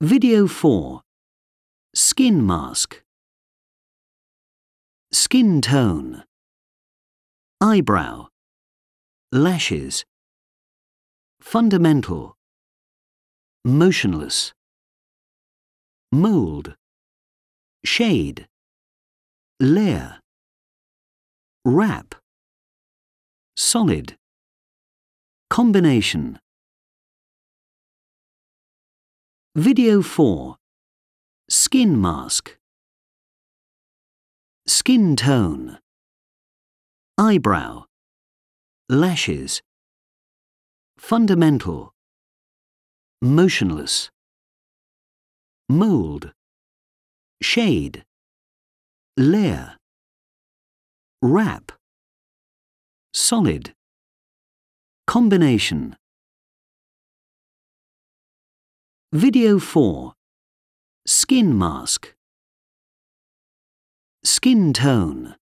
Video 4 Skin Mask Skin Tone Eyebrow Lashes Fundamental Motionless Mold Shade Layer Wrap Solid Combination Video 4 Skin mask Skin tone Eyebrow Lashes Fundamental Motionless Mould Shade Layer Wrap Solid Combination Video 4 Skin Mask Skin Tone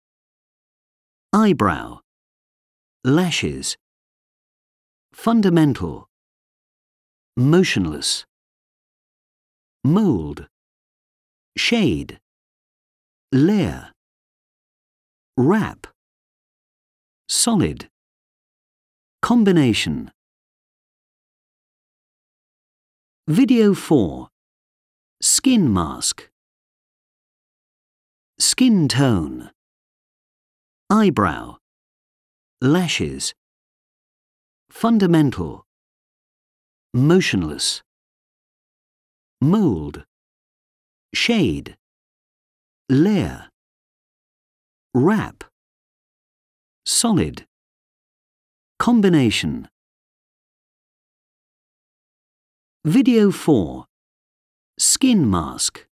Eyebrow Lashes Fundamental Motionless Mold Shade Layer Wrap Solid Combination Video 4. Skin mask. Skin tone. Eyebrow. Lashes. Fundamental. Motionless. Mold. Shade. Layer. Wrap. Solid. Combination. Video 4 Skin Mask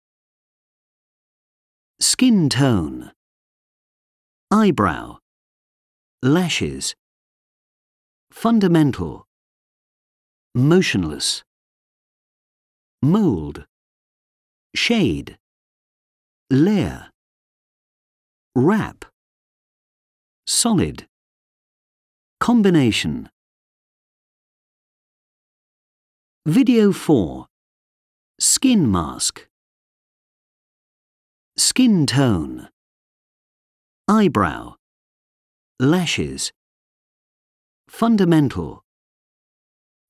Skin Tone Eyebrow Lashes Fundamental Motionless Mold Shade Layer Wrap Solid Combination Video 4 Skin Mask Skin Tone Eyebrow Lashes Fundamental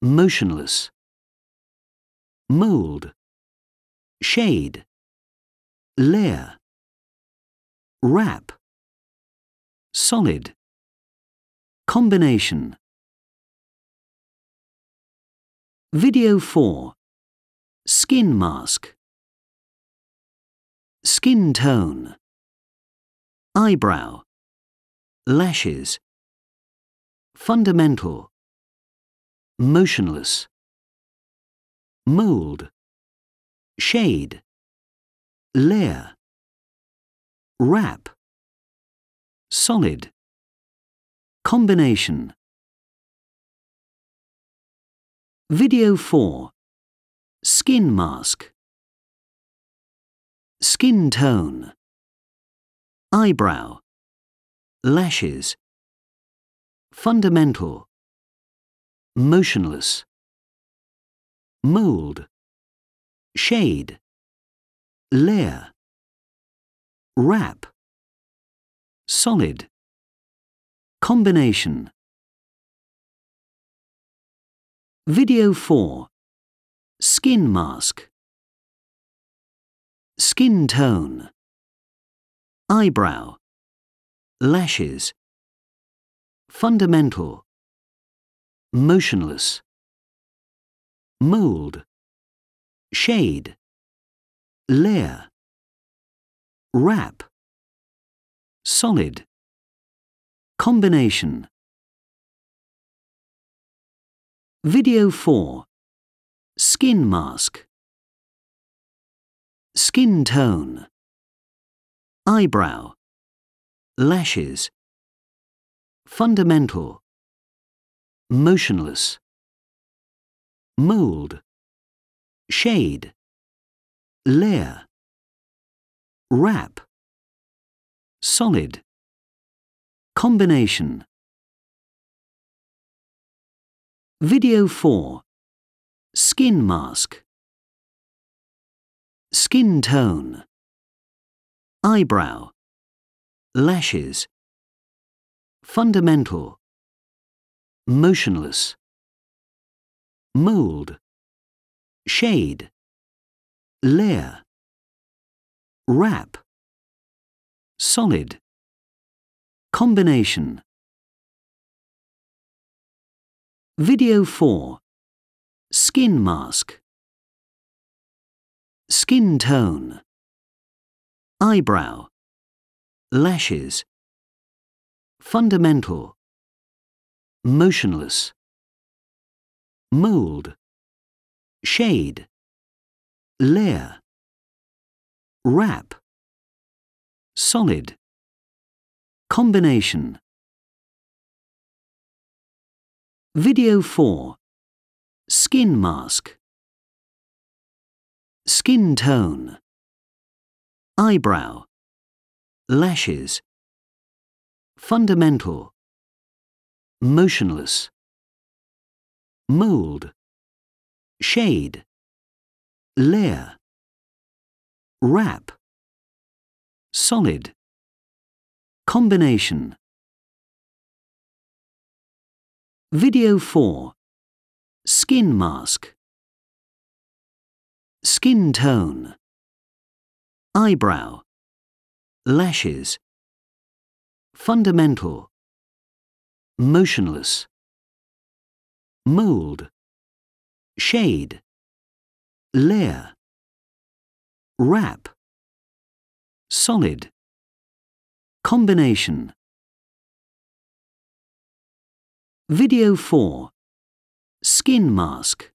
Motionless Mold Shade Layer Wrap Solid Combination Video 4 Skin Mask Skin Tone Eyebrow Lashes Fundamental Motionless Mold Shade Layer Wrap Solid Combination Video 4. Skin mask. Skin tone. Eyebrow. Lashes. Fundamental. Motionless. Mold. Shade. Layer. Wrap. Solid. Combination. Video 4 Skin mask Skin tone Eyebrow Lashes Fundamental Motionless Mould Shade Layer Wrap Solid Combination Video 4 Skin mask Skin tone Eyebrow Lashes Fundamental Motionless Mold Shade Layer Wrap Solid Combination Video 4. Skin mask. Skin tone. Eyebrow. Lashes. Fundamental. Motionless. Mold. Shade. Layer. Wrap. Solid. Combination. Video 4 Skin mask Skin tone Eyebrow Lashes Fundamental Motionless Mold Shade Layer Wrap Solid Combination Video 4. Skin mask. Skin tone. Eyebrow. Lashes. Fundamental. Motionless. Mold. Shade. Layer. Wrap. Solid. Combination. Video 4. Skin mask. Skin tone. Eyebrow. Lashes. Fundamental. Motionless. Mold. Shade. Layer. Wrap. Solid. Combination. Video 4. Skin mask.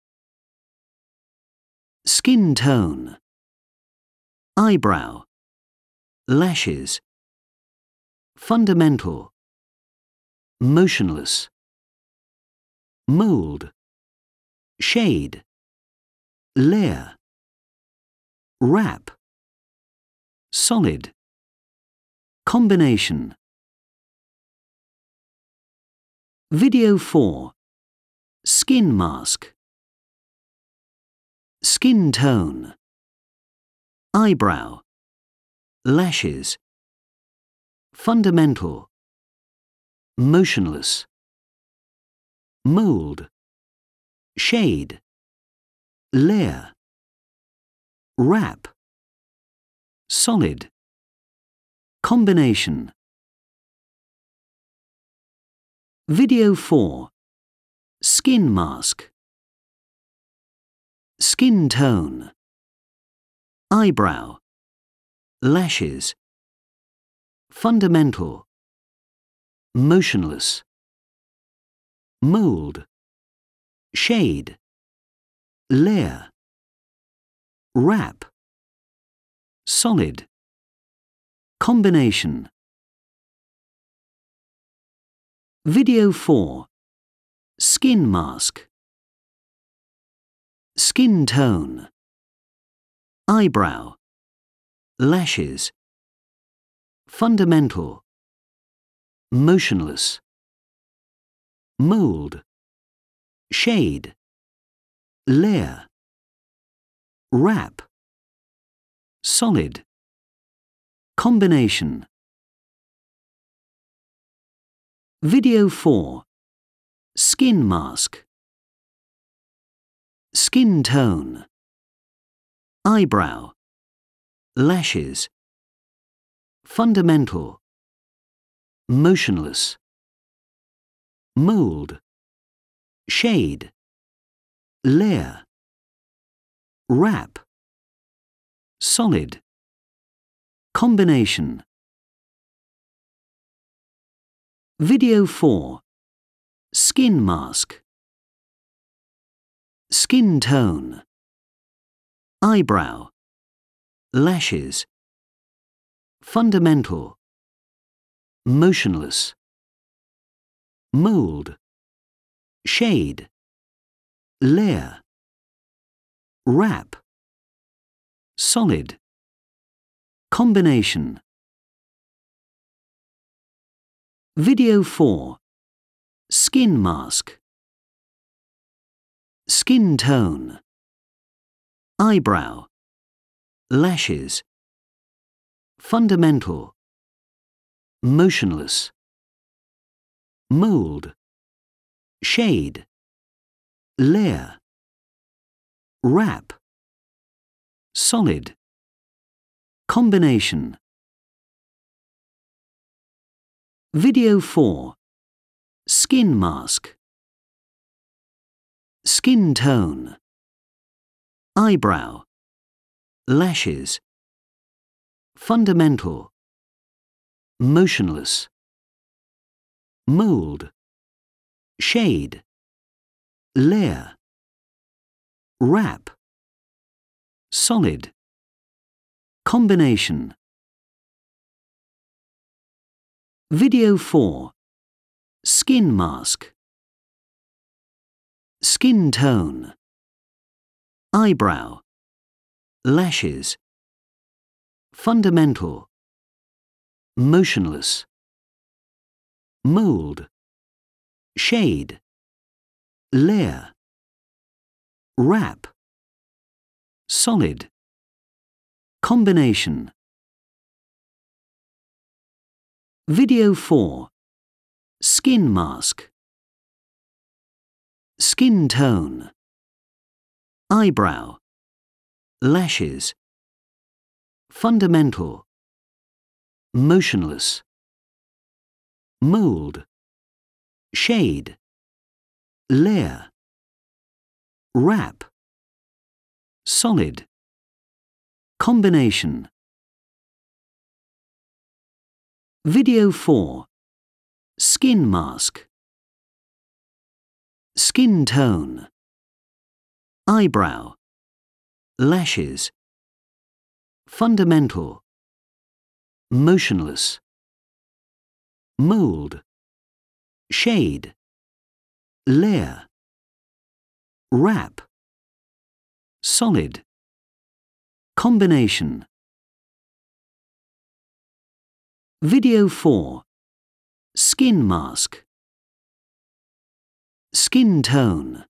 Skin tone. Eyebrow. Lashes. Fundamental. Motionless. Mold. Shade. Layer. Wrap. Solid. Combination. Video 4. Skin mask. Skin tone. Eyebrow. Lashes. Fundamental. Motionless. Mold. Shade. Layer. Wrap. Solid. Combination. Video 4 Skin Mask Skin Tone Eyebrow Lashes Fundamental Motionless Mold Shade Layer Wrap Solid Combination Video 4. Skin mask. Skin tone. Eyebrow. Lashes. Fundamental. Motionless. Mold. Shade. Layer. Wrap. Solid. Combination. Video 4. Skin mask. Skin tone. Eyebrow. Lashes. Fundamental. Motionless. Mold. Shade. Layer. Wrap. Solid. Combination. Video 4 Skin Mask Skin Tone Eyebrow Lashes Fundamental Motionless Mold Shade Layer Wrap Solid Combination Video 4. Skin mask. Skin tone. Eyebrow. Lashes. Fundamental. Motionless. Mold. Shade. Layer. Wrap. Solid. Combination. Video 4 Skin Mask Skin Tone Eyebrow Lashes Fundamental Motionless Mold Shade Layer Wrap Solid Combination Video 4 Skin Mask Skin Tone Eyebrow Lashes Fundamental Motionless Mold Shade Layer Wrap Solid Combination Video 4 Skin Mask Skin Tone Eyebrow Lashes Fundamental Motionless Mold Shade Layer Wrap Solid Combination Video 4. Skin mask. Skin tone. Eyebrow. Lashes. Fundamental. Motionless. Mold. Shade. Layer. Wrap. Solid. Combination. Video 4 Skin mask Skin tone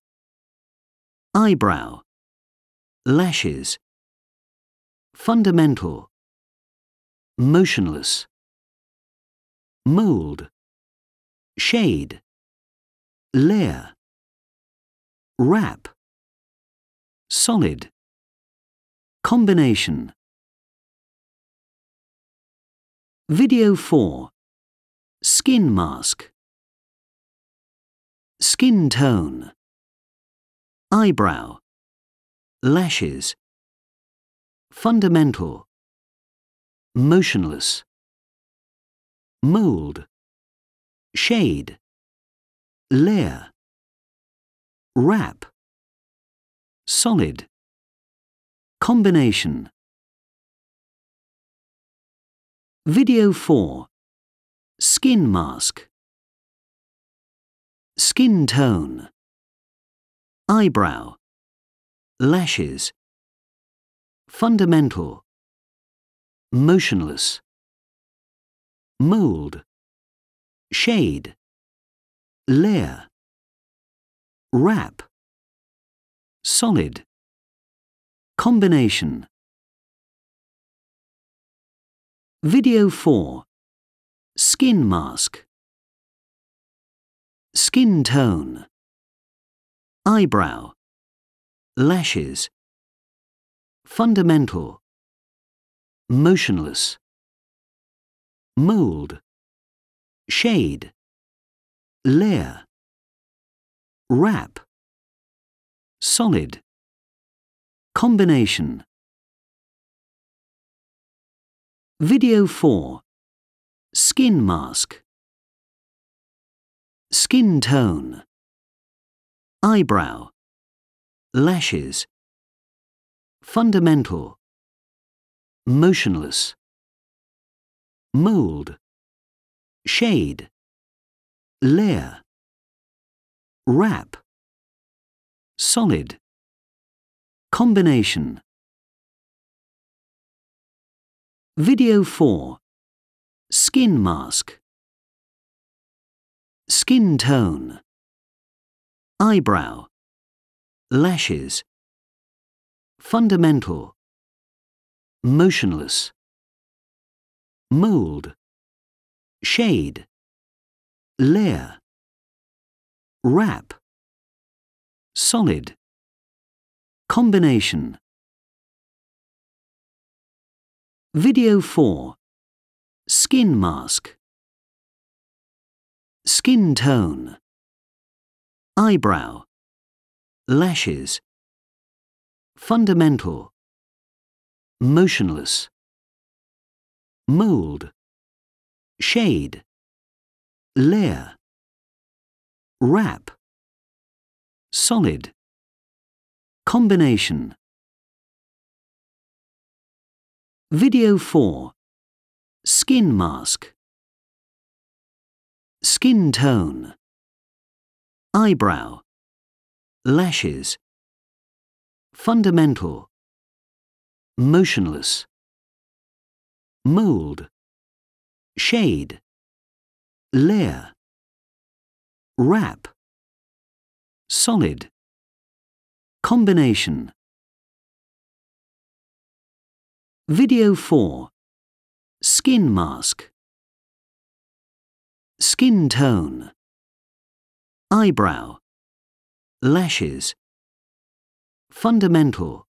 Eyebrow Lashes Fundamental Motionless Mould Shade Layer Wrap Solid Combination Video 4 Skin mask Skin tone Eyebrow Lashes Fundamental Motionless Mold Shade Layer Wrap Solid Combination Video 4. Skin mask. Skin tone. Eyebrow. Lashes. Fundamental. Motionless. Mold. Shade. Layer. Wrap. Solid. Combination. Video 4 Skin Mask Skin Tone Eyebrow Lashes Fundamental Motionless Mold Shade Layer Wrap Solid Combination Video 4. Skin mask. Skin tone. Eyebrow. Lashes. Fundamental. Motionless. Mold. Shade. Layer. Wrap. Solid. Combination. Video 4 Skin Mask Skin Tone Eyebrow Lashes Fundamental Motionless Mold Shade Layer Wrap Solid Combination Video 4. Skin mask. Skin tone. Eyebrow. Lashes. Fundamental. Motionless. Mold. Shade. Layer. Wrap. Solid. Combination. Video 4. Skin mask. Skin tone. Eyebrow. Lashes. Fundamental. Motionless. Mold. Shade. Layer. Wrap. Solid. Combination. Video 4 Skin Mask Skin Tone Eyebrow Lashes Fundamental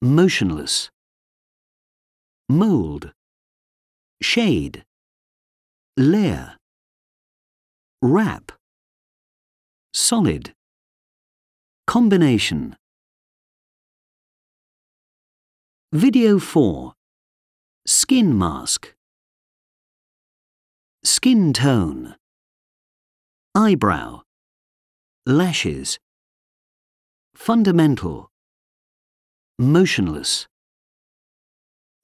Motionless Mold Shade Layer Wrap Solid Combination Video 4. Skin mask. Skin tone. Eyebrow. Lashes. Fundamental. Motionless.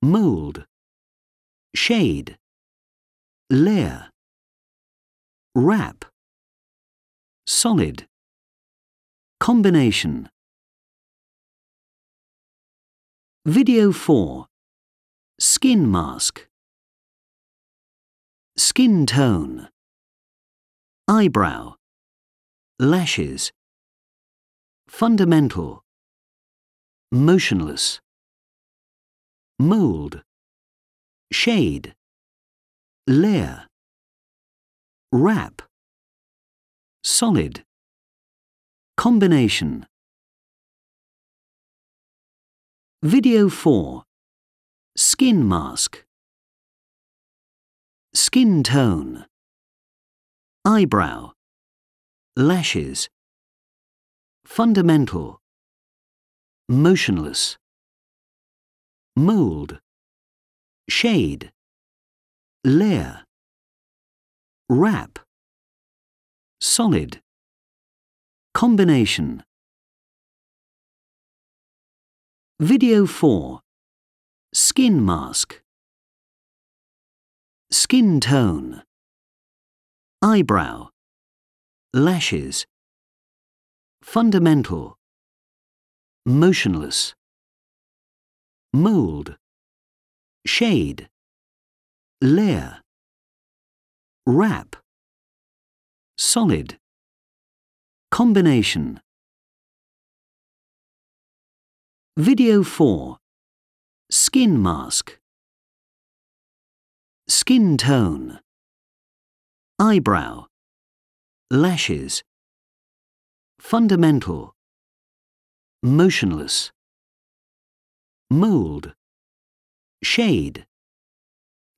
Mold. Shade. Layer. Wrap. Solid. Combination. Video 4 Skin mask Skin tone Eyebrow Lashes Fundamental Motionless Mold Shade Layer Wrap Solid Combination Video 4. Skin mask. Skin tone. Eyebrow. Lashes. Fundamental. Motionless. Mold. Shade. Layer. Wrap. Solid. Combination. Video 4. Skin mask. Skin tone. Eyebrow. Lashes. Fundamental. Motionless. Mold. Shade. Layer. Wrap. Solid. Combination. Video 4 Skin Mask Skin Tone Eyebrow Lashes Fundamental Motionless Mold Shade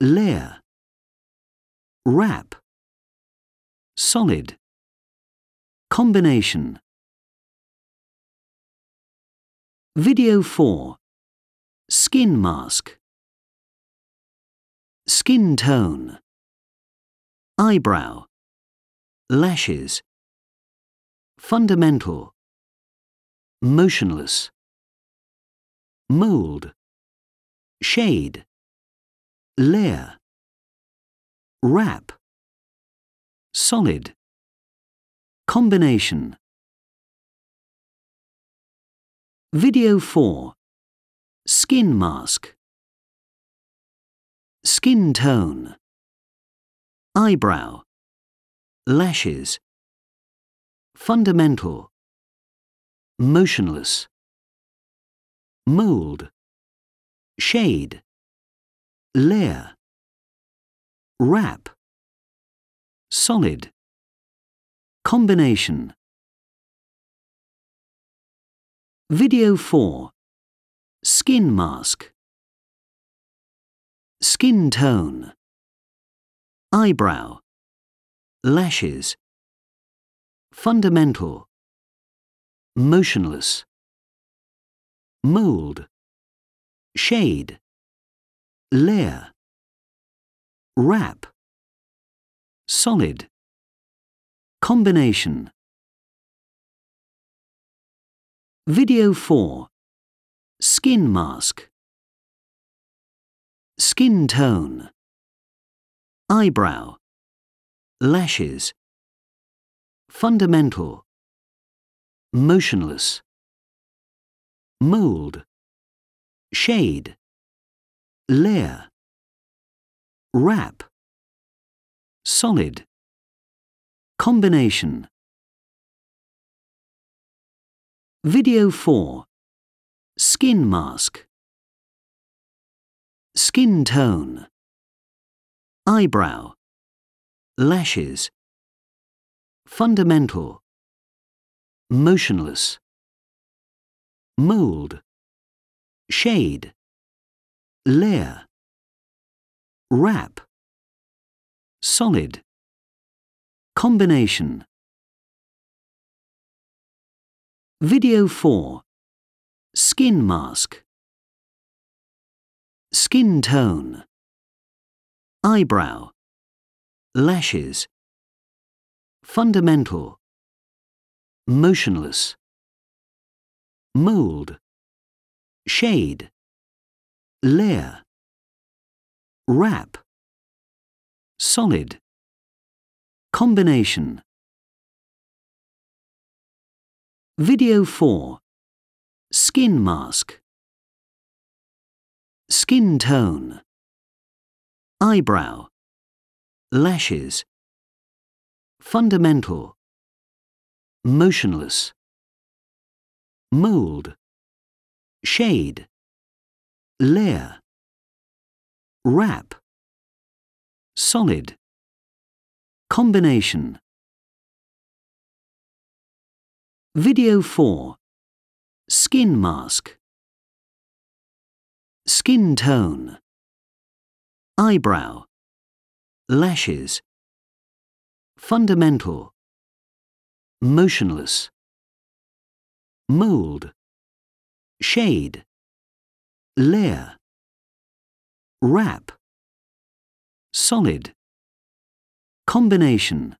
Layer Wrap Solid Combination Video 4 Skin Mask Skin Tone Eyebrow Lashes Fundamental Motionless Mold Shade Layer Wrap Solid Combination Video 4 Skin Mask Skin Tone Eyebrow Lashes Fundamental Motionless Mold Shade Layer Wrap Solid Combination Video 4. Skin mask. Skin tone. Eyebrow. Lashes. Fundamental. Motionless. Mold. Shade. Layer. Wrap. Solid. Combination. Video 4. Skin mask. Skin tone. Eyebrow. Lashes. Fundamental. Motionless. Mold. Shade. Layer. Wrap. Solid. Combination. Video 4 Skin mask Skin tone Eyebrow Lashes Fundamental Motionless Mold Shade Layer Wrap Solid Combination Video 4. Skin mask. Skin tone. Eyebrow. Lashes. Fundamental. Motionless. Mold. Shade. Layer. Wrap. Solid. Combination. Video 4 Skin mask Skin tone Eyebrow Lashes Fundamental Motionless Mold Shade Layer Wrap Solid Combination Video 4. Skin mask. Skin tone. Eyebrow. Lashes. Fundamental. Motionless. Mold. Shade. Layer. Wrap. Solid. Combination.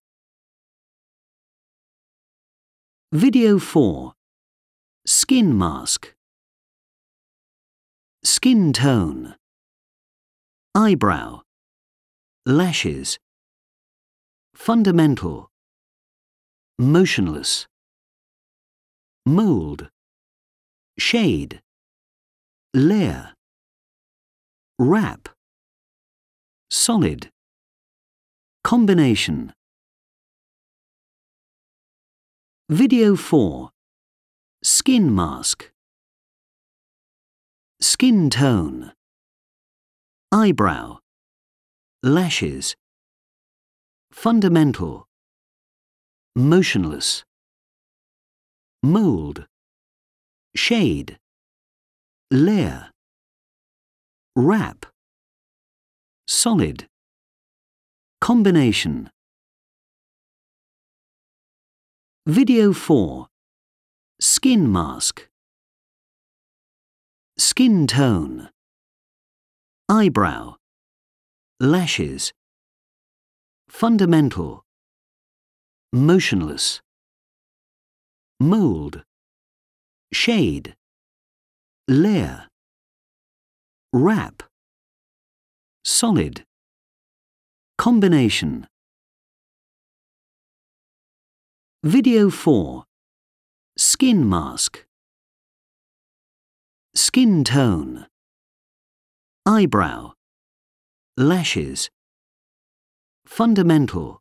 Video 4 Skin Mask Skin Tone Eyebrow Lashes Fundamental Motionless Mold Shade Layer Wrap Solid Combination Video 4. Skin mask. Skin tone. Eyebrow. Lashes. Fundamental. Motionless. Mold. Shade. Layer. Wrap. Solid. Combination. Video 4. Skin mask. Skin tone. Eyebrow. Lashes. Fundamental. Motionless. Mold. Shade. Layer. Wrap. Solid. Combination. Video 4 Skin Mask Skin Tone Eyebrow Lashes Fundamental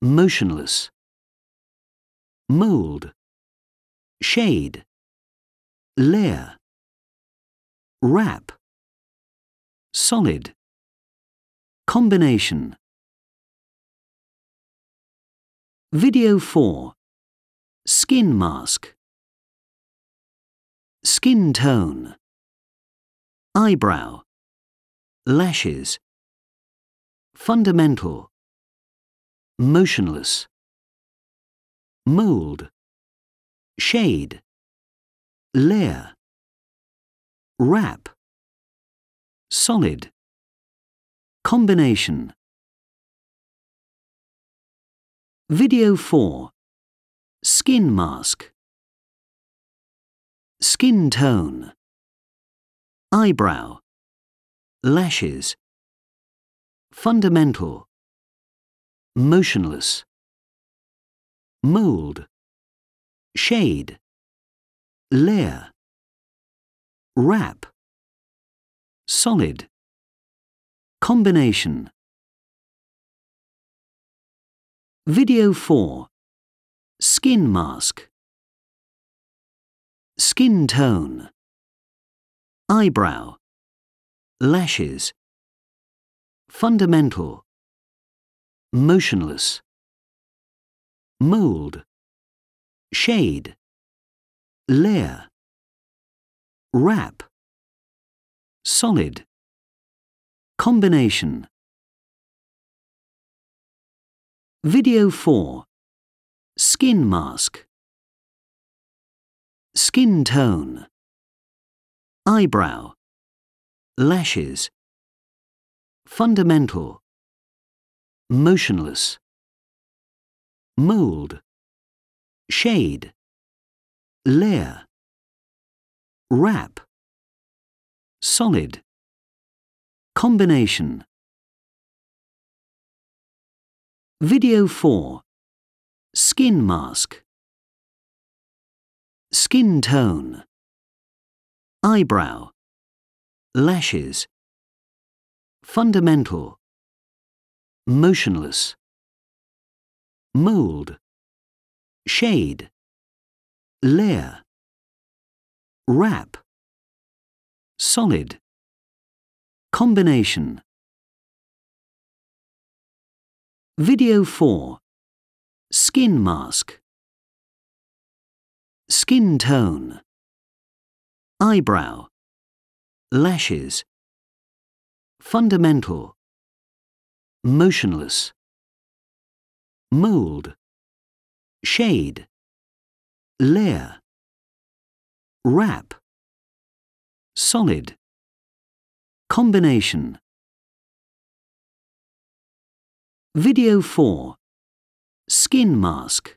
Motionless Mold Shade Layer Wrap Solid Combination Video 4. Skin mask. Skin tone. Eyebrow. Lashes. Fundamental. Motionless. Mold. Shade. Layer. Wrap. Solid. Combination. Video 4 Skin mask Skin tone Eyebrow Lashes Fundamental Motionless Mold Shade Layer Wrap Solid Combination Video 4 Skin Mask Skin Tone Eyebrow Lashes Fundamental Motionless Mold Shade Layer Wrap Solid Combination Video 4 Skin Mask Skin Tone Eyebrow Lashes Fundamental Motionless Mold Shade Layer Wrap Solid Combination Video 4 Skin Mask Skin Tone Eyebrow Lashes Fundamental Motionless Mold Shade Layer Wrap Solid Combination Video 4 Skin Mask Skin Tone Eyebrow Lashes Fundamental Motionless Mold Shade Layer Wrap Solid Combination Video 4 Skin Mask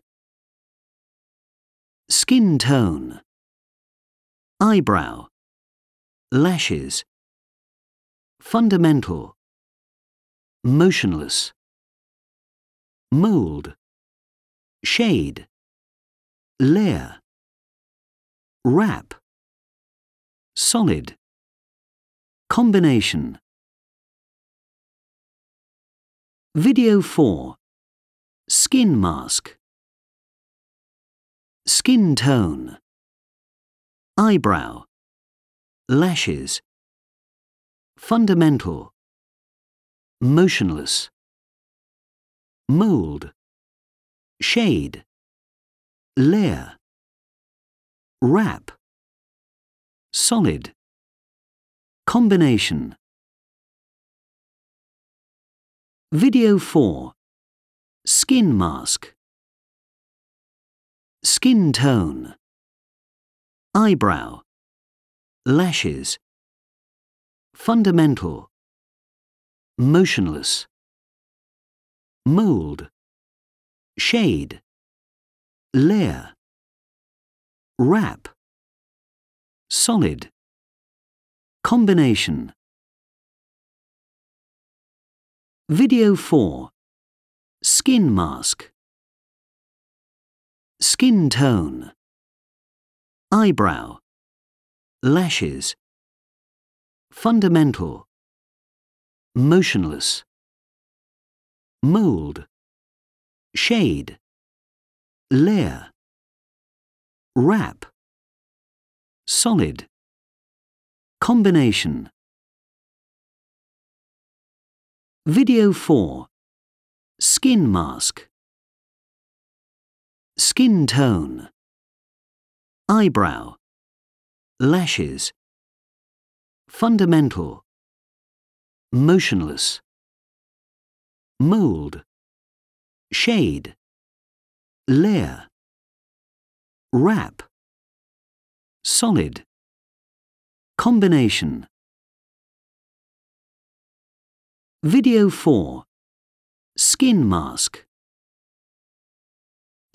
Skin Tone Eyebrow Lashes Fundamental Motionless Mold Shade Layer Wrap Solid Combination Video 4. Skin mask. Skin tone. Eyebrow. Lashes. Fundamental. Motionless. Mold. Shade. Layer. Wrap. Solid. Combination. Video 4 Skin mask Skin tone Eyebrow Lashes Fundamental Motionless Mould Shade Layer Wrap Solid Combination Video 4 Skin mask Skin tone Eyebrow Lashes Fundamental Motionless Mold Shade Layer Wrap Solid Combination Video 4. Skin mask. Skin tone. Eyebrow. Lashes. Fundamental. Motionless. Mold. Shade. Layer. Wrap. Solid. Combination. Video 4 Skin Mask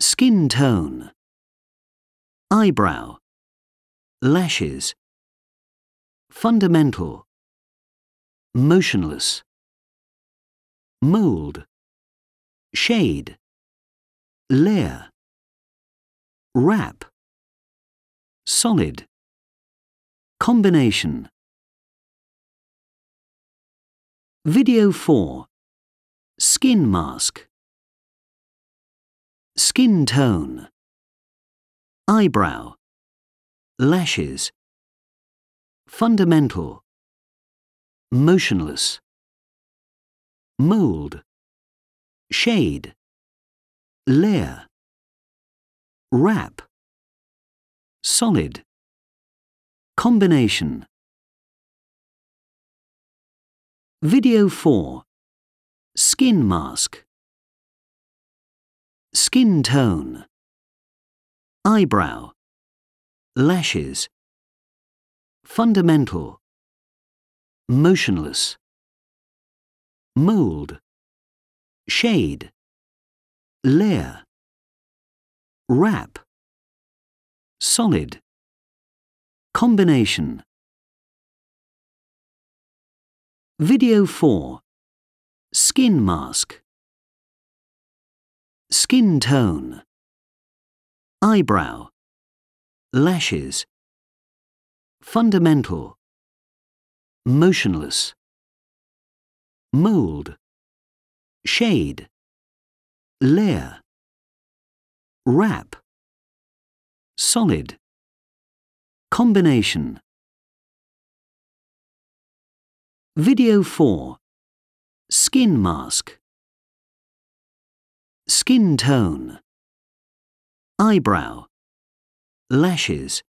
Skin Tone Eyebrow Lashes Fundamental Motionless Mold Shade Layer Wrap Solid Combination Video 4. Skin mask. Skin tone. Eyebrow. Lashes. Fundamental. Motionless. Mold. Shade. Layer. Wrap. Solid. Combination. Video 4 Skin Mask Skin Tone Eyebrow Lashes Fundamental Motionless Mold Shade Layer Wrap Solid Combination Video 4. Skin mask. Skin tone. Eyebrow. Lashes. Fundamental. Motionless. Mold. Shade. Layer. Wrap. Solid. Combination. Video 4. Skin mask. Skin tone. Eyebrow. Lashes.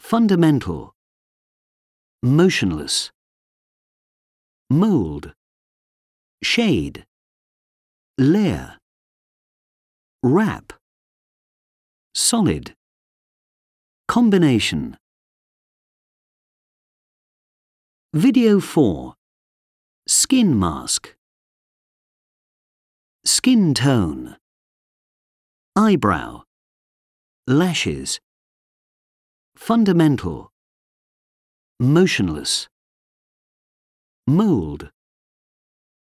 Fundamental. Motionless. Mold. Shade. Layer. Wrap. Solid. Combination. Video 4 Skin Mask Skin Tone Eyebrow Lashes Fundamental Motionless Mold